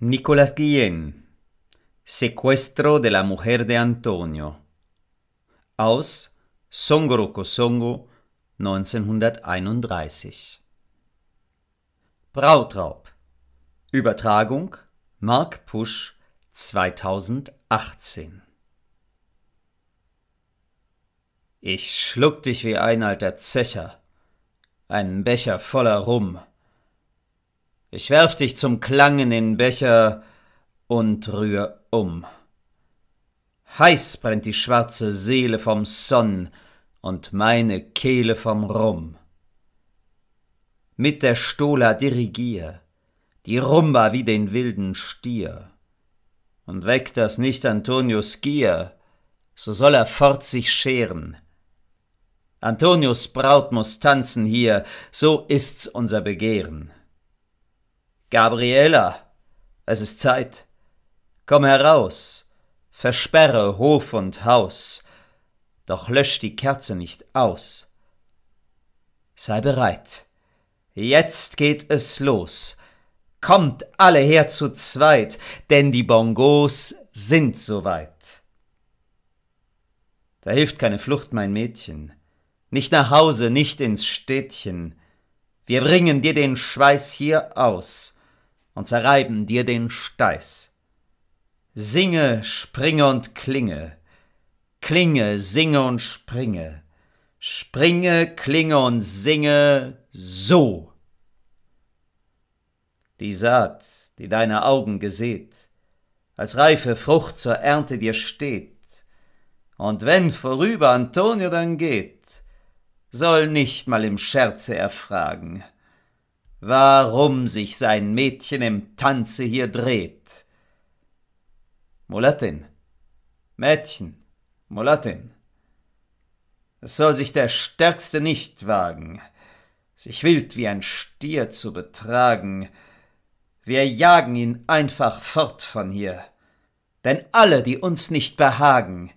Nicolas Guillén Secuestro de la mujer de Antonio aus Songoro Songo 1931 Brautraub Übertragung Mark Pusch 2018 Ich schluck dich wie ein alter Zecher, einen Becher voller Rum. Ich werf dich zum Klang in den Becher und rühr um. Heiß brennt die schwarze Seele vom Sonn und meine Kehle vom Rum. Mit der Stola dirigier die Rumba wie den wilden Stier. Und weckt das nicht Antonius Gier, so soll er fort sich scheren. Antonius Braut muß tanzen hier, so ist's unser Begehren. Gabriela, es ist Zeit. Komm heraus, versperre Hof und Haus, doch lösch die Kerze nicht aus. Sei bereit, jetzt geht es los. Kommt alle her zu zweit, denn die Bongos sind soweit. Da hilft keine Flucht, mein Mädchen, nicht nach Hause, nicht ins Städtchen. Wir bringen dir den Schweiß hier aus und zerreiben dir den Steiß. Singe, springe und klinge, klinge, singe und springe, springe, klinge und singe so. Die Saat, die deine Augen gesät, als reife Frucht zur Ernte dir steht, und wenn vorüber Antonio dann geht, soll nicht mal im Scherze erfragen, warum sich sein Mädchen im Tanze hier dreht. Mulattin, Mädchen, Mulattin. Es soll sich der Stärkste nicht wagen, sich wild wie ein Stier zu betragen. Wir jagen ihn einfach fort von hier, denn alle, die uns nicht behagen,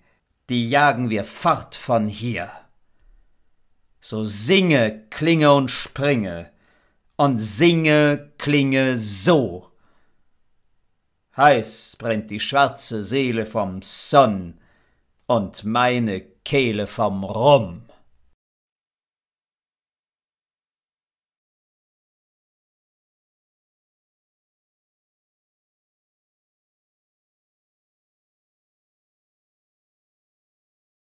die jagen wir fort von hier. So singe, klinge und springe, und singe, klinge so. Heiß brennt die schwarze Seele vom Sonn und meine Kehle vom Rum.